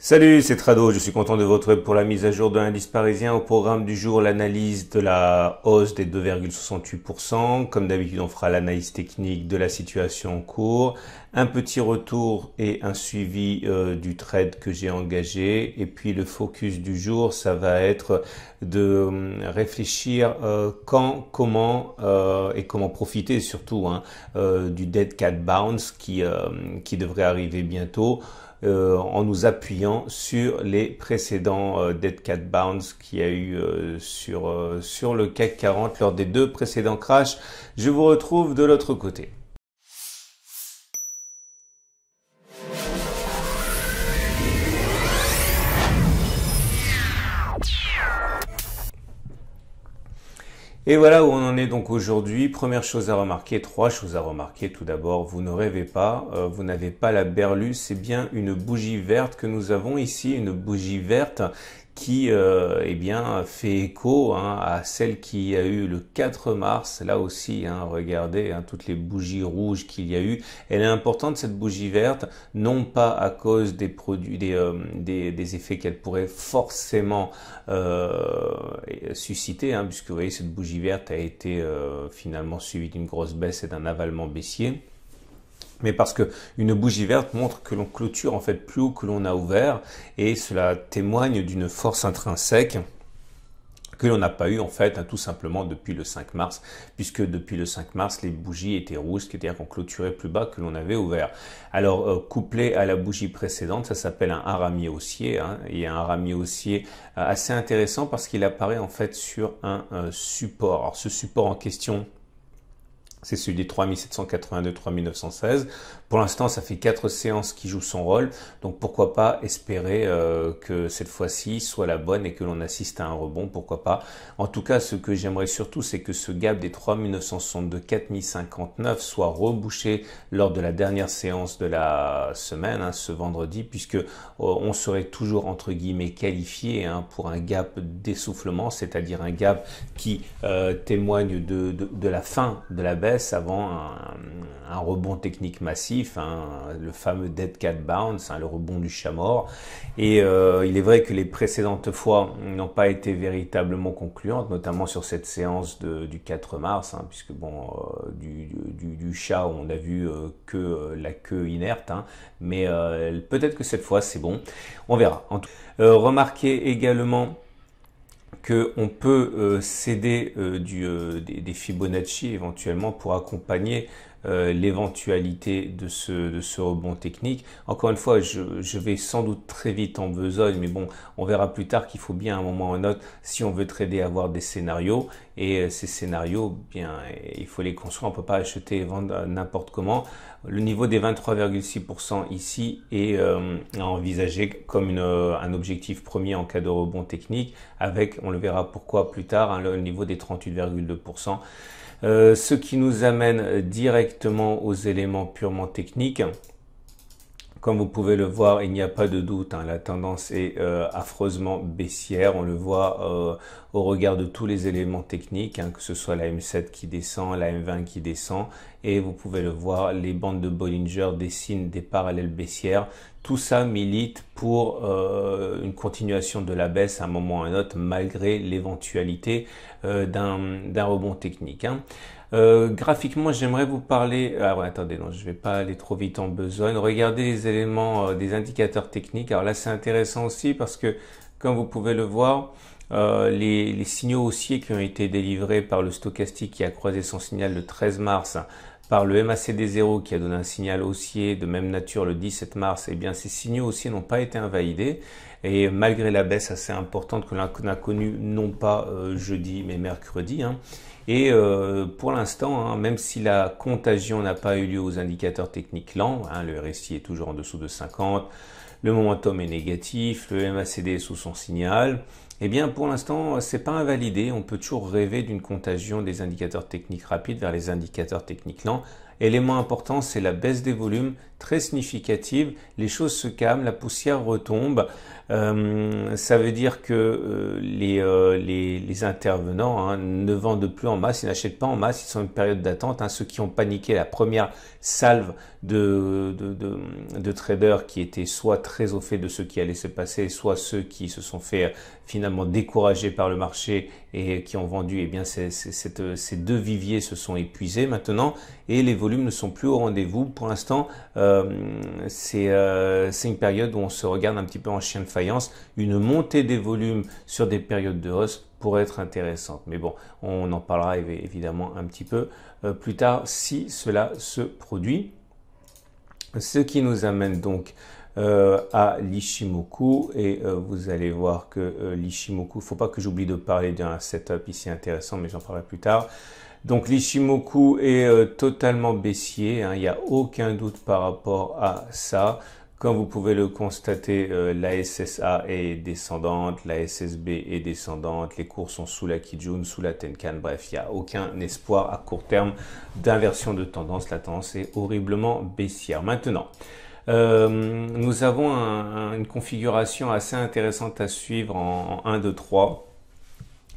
Salut, c'est Trado, je suis content de votre pour la mise à jour de l'indice parisien. Au programme du jour, l'analyse de la hausse des 2,68%. Comme d'habitude, on fera l'analyse technique de la situation en cours, un petit retour et un suivi euh, du trade que j'ai engagé. Et puis le focus du jour, ça va être de euh, réfléchir euh, quand, comment et comment profiter surtout hein, du dead cat bounce qui, qui devrait arriver bientôt. Euh, en nous appuyant sur les précédents euh, dead cat bounce qu'il y a eu euh, sur, sur le CAC 40 lors des deux précédents crashs. Je vous retrouve de l'autre côté. Et voilà où on en est donc aujourd'hui. Première chose à remarquer, trois choses à remarquer. Tout d'abord, vous ne rêvez pas, euh, vous n'avez pas la berlue, c'est bien une bougie verte que nous avons ici, une bougie verte qui euh, eh bien, fait écho hein, à celle qu'il y a eu le 4 mars. Là aussi, hein, regardez hein, toutes les bougies rouges qu'il y a eu. Elle est importante, cette bougie verte, non pas à cause des, produits, des, euh, effets qu'elle pourrait forcément euh, susciter, puisque vous voyez, cette bougie verte a été finalement suivie d'une grosse baisse et d'un avalement baissier mais parce que une bougie verte montre que l'on clôture en fait plus haut que l'on a ouvert et cela témoigne d'une force intrinsèque que l'on n'a pas eu en fait tout simplement depuis le 5 mars, puisque depuis le 5 mars les bougies étaient rouges, cest à dire qu'on clôturait plus bas que l'on avait ouvert. Alors euh, couplé à la bougie précédente, ça s'appelle un haramier haussier, hein, et un haramier haussier euh, assez intéressant parce qu'il apparaît en fait sur un euh, support. Alors ce support en question, c'est celui des 3782-3916. Pour l'instant, ça fait quatre séances qui jouent son rôle, donc pourquoi pas espérer euh, que cette fois-ci soit la bonne et que l'on assiste à un rebond, pourquoi pas. En tout cas, ce que j'aimerais surtout, c'est que ce gap des 3962 4059 soit rebouché lors de la dernière séance de la semaine, hein, ce vendredi, puisque euh, on serait toujours entre guillemets qualifié hein, pour un gap d'essoufflement, c'est-à-dire un gap qui euh, témoigne de, la fin de la baisse avant un rebond technique massif Hein, le fameux dead cat bounce, hein, le rebond du chat mort. Et euh, il est vrai que les précédentes fois n'ont pas été véritablement concluantes, notamment sur cette séance du 4 mars, hein, puisque bon, euh, du, chat, on a vu euh, que la queue inerte, mais peut-être que cette fois c'est bon, on verra. remarquez également qu'on peut céder du, des, des, Fibonacci éventuellement pour accompagner euh, l'éventualité de ce, de ce rebond technique. Encore une fois, je, vais sans doute très vite en besogne, mais bon, on verra plus tard qu'il faut bien à un moment ou un autre, si on veut trader, avoir des scénarios. Et euh, ces scénarios, bien, il faut les construire, on ne peut pas acheter et vendre n'importe comment. Le niveau des 23,6% ici est euh, envisagé comme un objectif premier en cas de rebond technique, avec, on le verra pourquoi plus tard, hein, le niveau des 38,2%. Euh, ce qui nous amène directement aux éléments purement techniques. Comme vous pouvez le voir, il n'y a pas de doute, hein, la tendance est euh, affreusement baissière. On le voit euh, au regard de tous les éléments techniques, hein, que ce soit la M7 qui descend, la M20 qui descend. Et vous pouvez le voir, les bandes de Bollinger dessinent des parallèles baissières tout ça milite pour euh, une continuation de la baisse à un moment ou à un autre, malgré l'éventualité euh, d'un rebond technique. Hein. Euh, graphiquement, j'aimerais vous parler. Ah attendez, non, je vais pas aller trop vite en besogne. Regardez les éléments des indicateurs techniques. Alors là, c'est intéressant aussi parce que, comme vous pouvez le voir, les, signaux haussiers qui ont été délivrés par le stochastique qui a croisé son signal le 13 mars par le MACD0 qui a donné un signal haussier de même nature le 17 mars, eh bien ces signaux haussiers n'ont pas été invalidés. Et malgré la baisse assez importante que l'on a connue non pas euh, jeudi mais mercredi, hein. et euh, pour l'instant, hein, même si la contagion n'a pas eu lieu aux indicateurs techniques lents, hein, le RSI est toujours en dessous de 50, le momentum est négatif, le MACD est sous son signal, eh bien, pour l'instant, c'est pas invalidé. On peut toujours rêver d'une contagion des indicateurs techniques rapides vers les indicateurs techniques lents. Élément important, c'est la baisse des volumes très significative, les choses se calment, la poussière retombe. Euh, ça veut dire que euh, euh, les, les, intervenants hein, ne vendent plus en masse, ils n'achètent pas en masse, ils sont en une période d'attente. Hein. Ceux qui ont paniqué la première salve de, de, traders qui étaient soit très au fait de ce qui allait se passer, soit ceux qui se sont fait finalement décourager par le marché et qui ont vendu, eh bien ces deux viviers se sont épuisés maintenant et les volumes ne sont plus au rendez-vous. Pour l'instant, euh, euh, c'est une période où on se regarde un petit peu en chien de faïence. Une montée des volumes sur des périodes de hausse pourrait être intéressante. Mais bon, on en parlera évidemment un petit peu euh, plus tard si cela se produit. Ce qui nous amène donc à l'Ishimoku et vous allez voir que l'Ishimoku, il ne faut pas que j'oublie de parler d'un setup ici intéressant, mais j'en parlerai plus tard. Donc l'Ishimoku est euh, totalement baissier, hein. il n'y a aucun doute par rapport à ça. Comme vous pouvez le constater, euh, la SSA est descendante, la SSB est descendante, les cours sont sous la Kijun, sous la Tenkan, bref, il n'y a aucun espoir à court terme d'inversion de tendance, la tendance est horriblement baissière. Maintenant, euh, nous avons une configuration assez intéressante à suivre en, en 1, 2, 3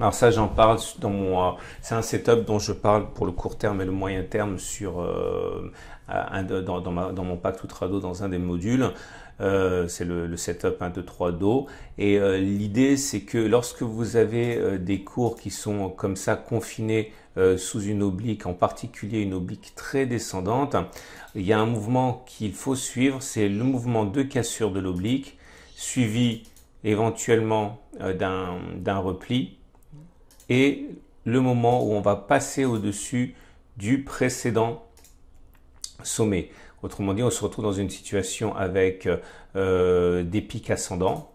alors ça, j'en parle dans mon. Euh, c'est un setup dont je parle pour le court terme et le moyen terme sur euh, dans, ma, dans, mon pack Outrado dans un des modules. Euh, c'est le, setup 1, 2, 3 Do. Et l'idée, c'est que lorsque vous avez des cours qui sont comme ça confinés sous une oblique, en particulier une oblique très descendante, il y a un mouvement qu'il faut suivre, c'est le mouvement de cassure de l'oblique, suivi éventuellement d'un repli et le moment où on va passer au-dessus du précédent sommet. Autrement dit, on se retrouve dans une situation avec euh, des pics ascendants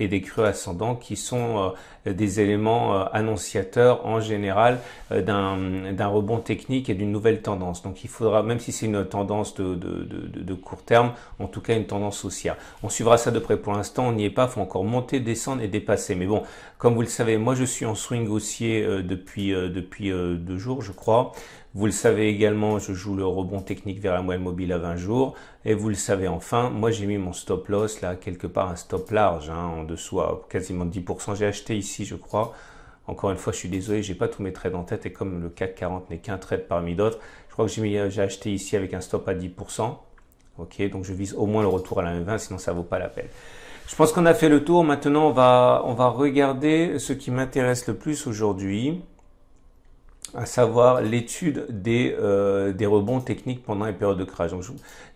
et des creux ascendants qui sont euh, des éléments euh, annonciateurs en général euh, d'un rebond technique et d'une nouvelle tendance. Donc il faudra, même si c'est une tendance de, court terme, en tout cas une tendance haussière. On suivra ça de près. Pour l'instant, on n'y est pas. Il faut encore monter, descendre et dépasser. Mais bon, comme vous le savez, moi je suis en swing haussier depuis, depuis deux jours, je crois. Vous le savez également, je joue le rebond technique vers la moyenne mobile à 20 jours. Et vous le savez enfin, moi j'ai mis mon stop loss là, quelque part un stop large, hein, en dessous à quasiment 10%. J'ai acheté ici, je crois. Encore une fois, je suis désolé, j'ai pas tous mes trades en tête et comme le CAC 40 n'est qu'un trade parmi d'autres, je crois que j'ai euh, acheté ici avec un stop à 10%. Ok, donc je vise au moins le retour à la M20, sinon ça vaut pas la peine. Je pense qu'on a fait le tour. Maintenant, on va, on va regarder ce qui m'intéresse le plus aujourd'hui à savoir l'étude des, euh, des, rebonds techniques pendant les périodes de crash. Donc,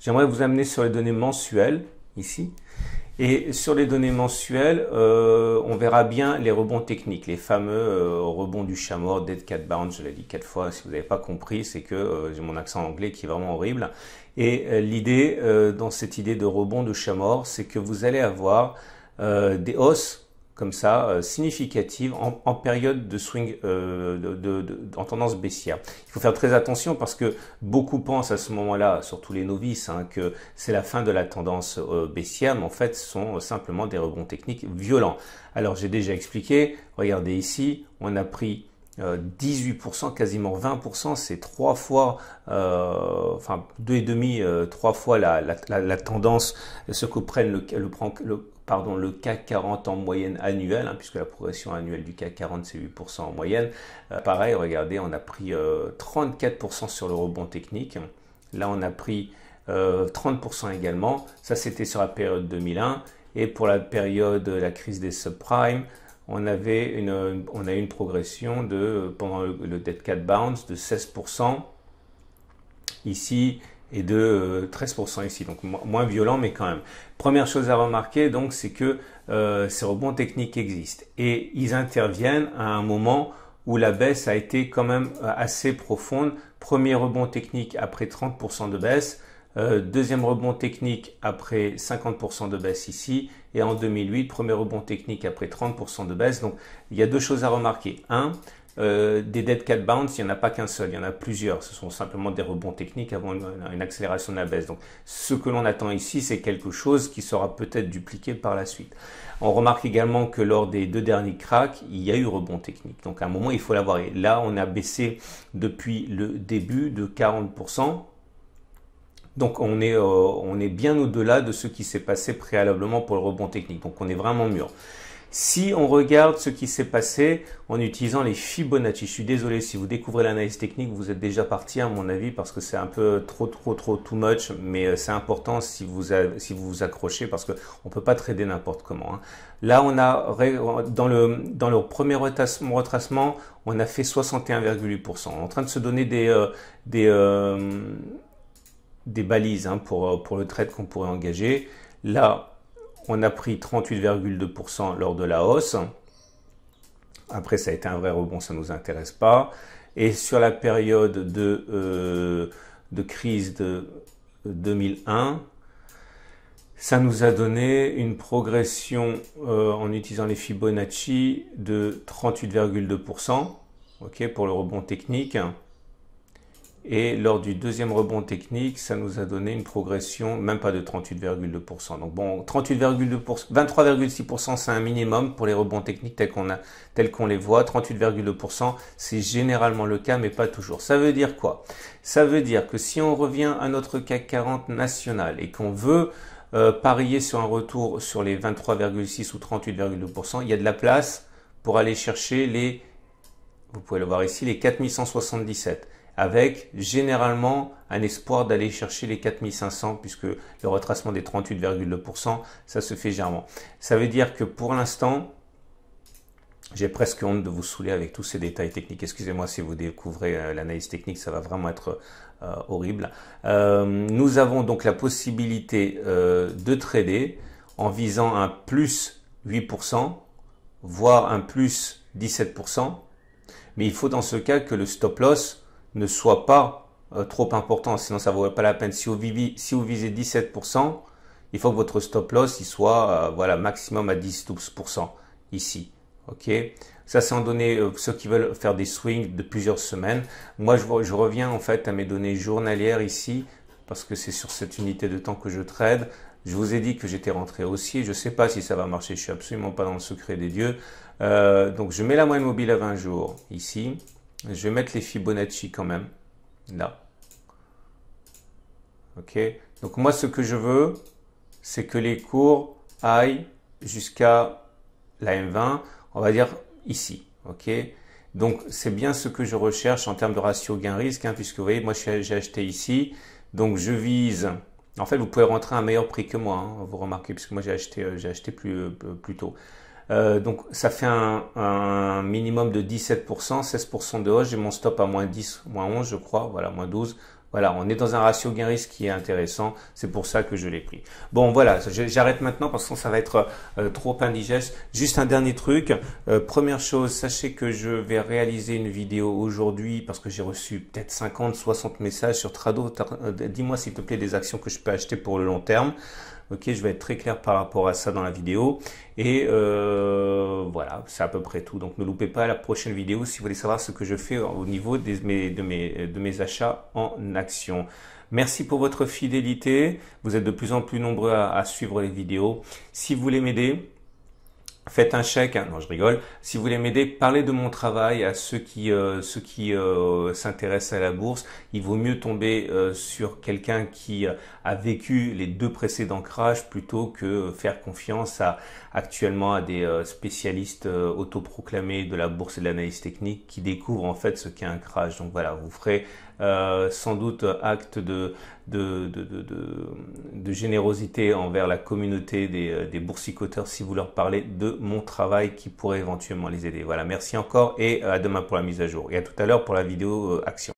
j'aimerais vous amener sur les données mensuelles, ici. Et sur les données mensuelles, euh, on verra bien les rebonds techniques, les fameux euh, rebonds du chat dead cat bounce, je l'ai dit quatre fois, si vous n'avez pas compris, c'est que j'ai mon accent anglais qui est vraiment horrible. Et l'idée, dans cette idée de rebond de chat c'est que vous allez avoir des hausses comme ça, euh, significative en, période de swing, euh, en tendance baissière. Il faut faire très attention parce que beaucoup pensent à ce moment-là, surtout les novices, hein, que c'est la fin de la tendance euh, baissière, mais en fait, ce sont euh, simplement des rebonds techniques violents. Alors, j'ai déjà expliqué, regardez ici, on a pris 18%, quasiment 20%, c'est trois fois, enfin deux et demi, trois fois la, tendance, ce que prennent le, le, le, pardon, le CAC 40 en moyenne annuelle, hein, puisque la progression annuelle du CAC 40 c'est 8% en moyenne. Euh, pareil, regardez, on a pris 34% euh, sur le rebond technique. Là, on a pris 30% euh, également. Ça, c'était sur la période 2001. Et pour la période de la crise des subprimes, on, avait une, on a eu une progression de, pendant le, dead cat bounce de 16%. Ici, et de 13% euh, ici, donc moins violent mais quand même. Première chose à remarquer donc c'est que euh, ces rebonds techniques existent et ils interviennent à un moment où la baisse a été quand même euh, assez profonde. Premier rebond technique après 30% de baisse, deuxième rebond technique après 50% de baisse ici, et en 2008, premier rebond technique après 30% de baisse. Donc il y a deux choses à remarquer. Un, euh, des dead cat bounce, il n'y en a pas qu'un seul, il y en a plusieurs. Ce sont simplement des rebonds techniques avant une, accélération de la baisse. Donc ce que l'on attend ici, c'est quelque chose qui sera peut-être dupliqué par la suite. On remarque également que lors des deux derniers cracks, il y a eu rebond technique. Donc à un moment, il faut l'avoir. Et là, on a baissé depuis le début de 40%. Donc on est, euh, on est bien au-delà de ce qui s'est passé préalablement pour le rebond technique. Donc on est vraiment mûr si on regarde ce qui s'est passé en utilisant les Fibonacci. Je suis désolé si vous découvrez l'analyse technique, vous êtes déjà parti à mon avis parce que c'est un peu trop trop trop too much, mais euh, c'est important si vous si vous, vous accrochez parce que on peut pas trader n'importe comment. Hein. Là, on a dans le dans le premier retracement, on a fait 61,8%. On est en train de se donner des euh, des euh, des balises hein, pour pour le trade qu'on pourrait engager. Là, on a pris 38,2% lors de la hausse. Après, ça a été un vrai rebond, ça ne nous intéresse pas. Et sur la période de, euh, crise de 2001, ça nous a donné une progression euh, en utilisant les Fibonacci de 38,2% Ok, pour le rebond technique et lors du deuxième rebond technique, ça nous a donné une progression, même pas de 38,2%. Donc bon, 38,2%, 23,6% c'est un minimum pour les rebonds techniques tels qu'on a, tels qu'on les voit. 38,2% c'est généralement le cas, mais pas toujours. Ça veut dire quoi Ça veut dire que si on revient à notre CAC 40 national et qu'on veut euh, parier sur un retour sur les 23,6 ou 38,2%, il y a de la place pour aller chercher les, vous pouvez le voir ici, les 4177 avec généralement un espoir d'aller chercher les 4500 puisque le retracement des 38,2%, ça se fait généralement. Ça veut dire que pour l'instant, j'ai presque honte de vous saouler avec tous ces détails techniques. Excusez-moi si vous découvrez euh, l'analyse technique, ça va vraiment être euh, horrible. Euh, nous avons donc la possibilité de trader en visant un plus 8%, voire un plus 17%. Mais il faut dans ce cas que le stop loss ne soit pas euh, trop important, sinon ça ne vaut pas la peine. Si vous, visez, 17%, il faut que votre stop loss il soit euh, voilà, maximum à 10-12% ici. Ok, ça c'est en données euh, ceux qui veulent faire des swings de plusieurs semaines. Moi je, je reviens en fait à mes données journalières ici parce que c'est sur cette unité de temps que je trade. Je vous ai dit que j'étais rentré aussi. Je ne sais pas si ça va marcher. Je suis absolument pas dans le secret des dieux. donc je mets la moyenne mobile à 20 jours ici. Je vais mettre les Fibonacci quand même. Là. OK Donc moi, ce que je veux, c'est que les cours aillent jusqu'à la M20, on va dire ici. OK Donc c'est bien ce que je recherche en termes de ratio gain-risque, hein, puisque vous voyez, moi j'ai acheté ici. Donc je vise... En fait, vous pouvez rentrer à un meilleur prix que moi, hein, vous remarquez, puisque moi j'ai acheté, euh, j'ai acheté plus euh, tôt. Euh, donc ça fait un, minimum de 17%, 16% de hausse. J'ai mon stop à moins 10, moins 11 je crois, voilà, moins 12. Voilà, on est dans un ratio gain-risque qui est intéressant. C'est pour ça que je l'ai pris. Bon, voilà, j'arrête maintenant parce que ça va être euh, trop indigeste. Juste un dernier truc. Euh, première chose, sachez que je vais réaliser une vidéo aujourd'hui parce que j'ai reçu peut-être 50, 60 messages sur Trado. Dis-moi s'il te plaît des actions que je peux acheter pour le long terme. Ok, je vais être très clair par rapport à ça dans la vidéo. Et euh, voilà, c'est à peu près tout. Donc ne loupez pas la prochaine vidéo si vous voulez savoir ce que je fais au niveau de, mes, achats en action. Merci pour votre fidélité. Vous êtes de plus en plus nombreux à suivre les vidéos. Si vous voulez m'aider, Faites un chèque, hein. non je rigole. Si vous voulez m'aider, parlez de mon travail à ceux qui euh, ceux qui euh, s'intéressent à la bourse. Il vaut mieux tomber euh, sur quelqu'un qui a vécu les deux précédents crashs plutôt que faire confiance à actuellement à des spécialistes autoproclamés de la bourse et de l'analyse technique qui découvrent en fait ce qu'est un crash. Donc voilà, vous ferez euh, sans doute acte de, générosité envers la communauté des, euh, des, boursicoteurs si vous leur parlez de mon travail qui pourrait éventuellement les aider. Voilà, merci encore et euh, à demain pour la mise à jour et à tout à l'heure pour la vidéo action.